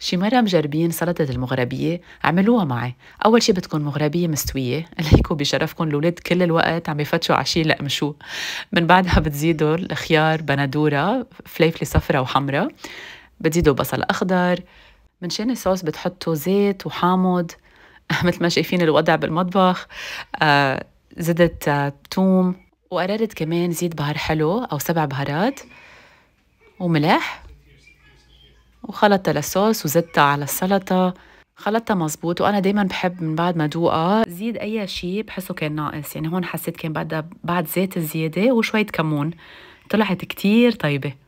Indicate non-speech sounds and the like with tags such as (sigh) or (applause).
شي مرة مجربين سلطة المغربية عملوها معي أول شي بدكم مغربية مستوية (laughs) ليكو بشرفكم الولاد كل الوقت عم يفتشوا عشية لقمشوه من بعدها بتزيدوا الخيار بندورة فليفلة صفرة وحمرة بتزيدوا بصل أخضر من شان الصوص بتحطوا زيت وحامض (laughs) مثل ما شايفين الوضع بالمطبخ آه، زدت آه، توم وقررت كمان زيد بهار حلو أو سبع بهارات وملح وخلطها للصوص وزدتها على السلطة خلطتها مزبوط وانا دايما بحب من بعد ما ادوقها زيد اي شيء بحسه كان ناقص يعني هون حسيت كان بعد بعد زيت الزياده وشويه كمون طلعت كتير طيبه